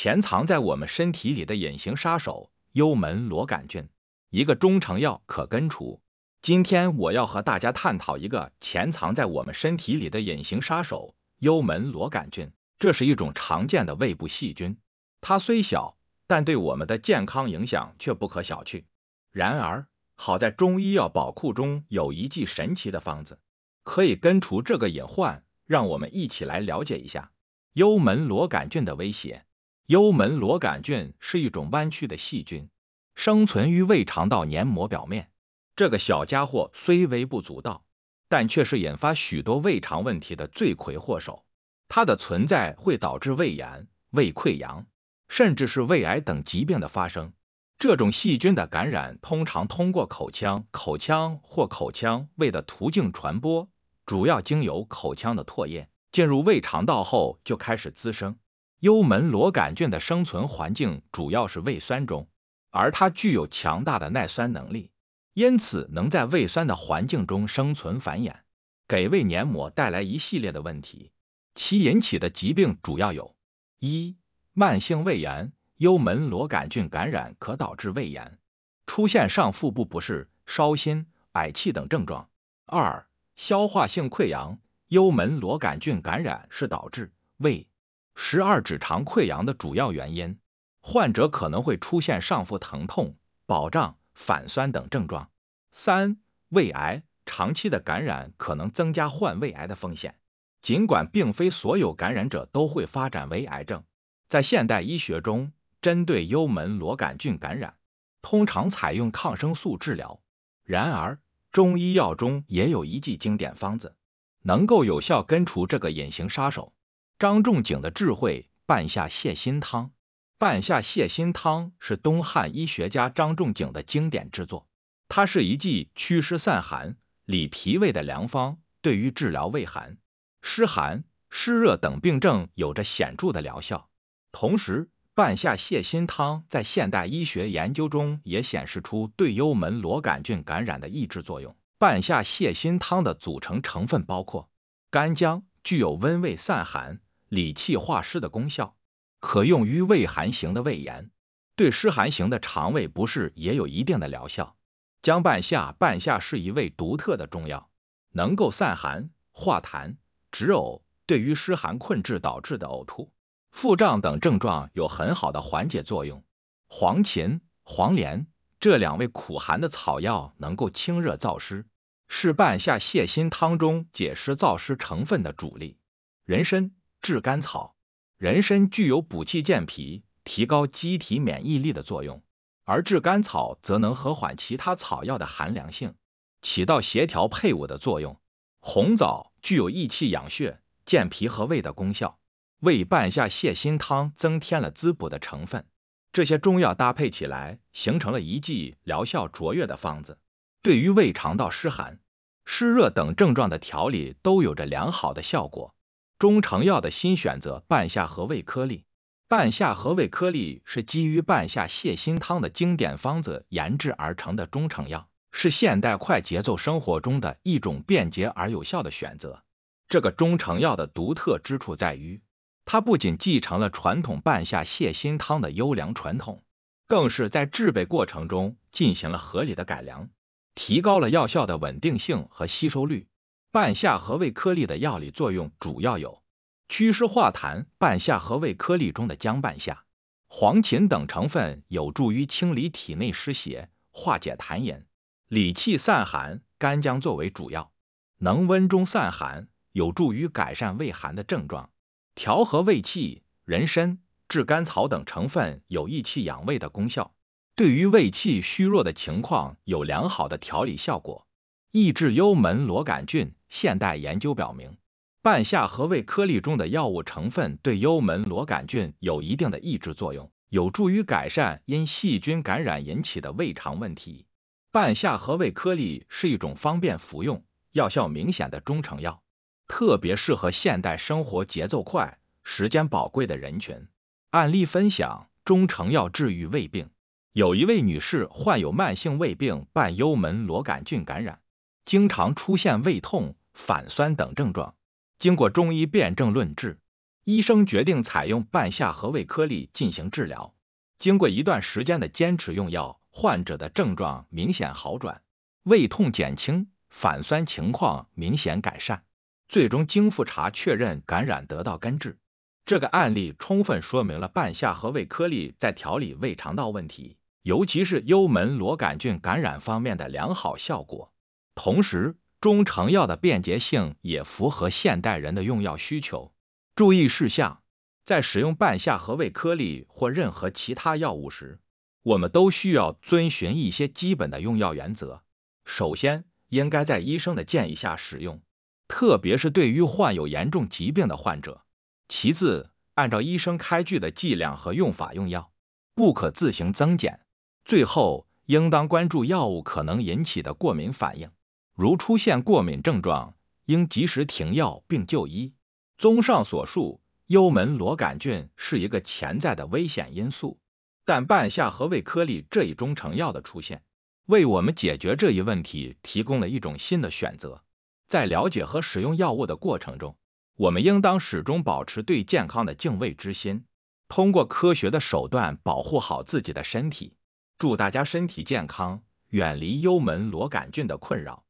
潜藏在我们身体里的隐形杀手幽门螺杆菌，一个中成药可根除。今天我要和大家探讨一个潜藏在我们身体里的隐形杀手幽门螺杆菌。这是一种常见的胃部细菌，它虽小，但对我们的健康影响却不可小觑。然而，好在中医药宝库中有一剂神奇的方子，可以根除这个隐患。让我们一起来了解一下幽门螺杆菌的威胁。幽门螺杆菌是一种弯曲的细菌，生存于胃肠道黏膜表面。这个小家伙虽微不足道，但却是引发许多胃肠问题的罪魁祸首。它的存在会导致胃炎、胃溃疡，甚至是胃癌等疾病的发生。这种细菌的感染通常通过口腔、口腔或口腔胃的途径传播，主要经由口腔的唾液进入胃肠道后就开始滋生。幽门螺杆菌的生存环境主要是胃酸中，而它具有强大的耐酸能力，因此能在胃酸的环境中生存繁衍，给胃黏膜带来一系列的问题。其引起的疾病主要有：一、慢性胃炎，幽门螺杆菌感染可导致胃炎，出现上腹部不适、烧心、嗳气等症状；二、消化性溃疡，幽门螺杆菌感染是导致胃。十二指肠溃疡的主要原因，患者可能会出现上腹疼痛、饱胀、反酸等症状。三、胃癌，长期的感染可能增加患胃癌的风险，尽管并非所有感染者都会发展为癌症。在现代医学中，针对幽门螺杆菌感染，通常采用抗生素治疗。然而，中医药中也有一剂经典方子，能够有效根除这个隐形杀手。张仲景的智慧，半夏泻心汤。半夏泻心汤是东汉医学家张仲景的经典之作，它是一剂祛湿散寒、理脾胃的良方，对于治疗胃寒、湿寒、湿热等病症有着显著的疗效。同时，半夏泻心汤在现代医学研究中也显示出对幽门螺杆菌感染的抑制作用。半夏泻心汤的组成成分包括干姜，具有温胃散寒。理气化湿的功效，可用于胃寒型的胃炎，对湿寒型的肠胃不适也有一定的疗效。姜半夏，半夏是一味独特的中药，能够散寒、化痰、止呕，对于湿寒困滞导致的呕吐、腹胀等症状有很好的缓解作用。黄芩、黄连这两味苦寒的草药能够清热燥湿，是半夏泻心汤中解湿燥湿成分的主力。人参。炙甘草、人参具有补气健脾、提高机体免疫力的作用，而炙甘草则能和缓其他草药的寒凉性，起到协调配伍的作用。红枣具有益气养血、健脾和胃的功效，为半夏泻心汤增添了滋补的成分。这些中药搭配起来，形成了一剂疗效卓越的方子，对于胃肠道湿寒、湿热等症状的调理都有着良好的效果。中成药的新选择——半夏合胃颗粒。半夏合胃颗粒是基于半夏泻心汤的经典方子研制而成的中成药，是现代快节奏生活中的一种便捷而有效的选择。这个中成药的独特之处在于，它不仅继承了传统半夏泻心汤的优良传统，更是在制备过程中进行了合理的改良，提高了药效的稳定性和吸收率。半夏合胃颗粒的药理作用主要有：祛湿化痰，半夏合胃颗粒中的姜半夏、黄芩等成分有助于清理体内湿邪、化解痰饮；理气散寒，干姜作为主药，能温中散寒，有助于改善胃寒的症状；调和胃气，人参、炙甘草等成分有益气养胃的功效，对于胃气虚弱的情况有良好的调理效果；抑制幽门螺杆菌。现代研究表明，半夏合胃颗粒中的药物成分对幽门螺杆菌有一定的抑制作用，有助于改善因细菌感染引起的胃肠问题。半夏合胃颗粒是一种方便服用、药效明显的中成药，特别适合现代生活节奏快、时间宝贵的人群。案例分享：中成药治愈胃病。有一位女士患有慢性胃病，伴幽门螺杆菌感染。经常出现胃痛、反酸等症状。经过中医辨证论治，医生决定采用半夏合胃颗粒进行治疗。经过一段时间的坚持用药，患者的症状明显好转，胃痛减轻，反酸情况明显改善。最终经复查确认，感染得到根治。这个案例充分说明了半夏合胃颗粒在调理胃肠道问题，尤其是幽门螺杆菌感染方面的良好效果。同时，中成药的便捷性也符合现代人的用药需求。注意事项：在使用半夏和胃颗粒或任何其他药物时，我们都需要遵循一些基本的用药原则。首先，应该在医生的建议下使用，特别是对于患有严重疾病的患者。其次，按照医生开具的剂量和用法用药，不可自行增减。最后，应当关注药物可能引起的过敏反应。如出现过敏症状，应及时停药并就医。综上所述，幽门螺杆菌是一个潜在的危险因素，但半夏和胃颗粒这一中成药的出现，为我们解决这一问题提供了一种新的选择。在了解和使用药物的过程中，我们应当始终保持对健康的敬畏之心，通过科学的手段保护好自己的身体。祝大家身体健康，远离幽门螺杆菌的困扰。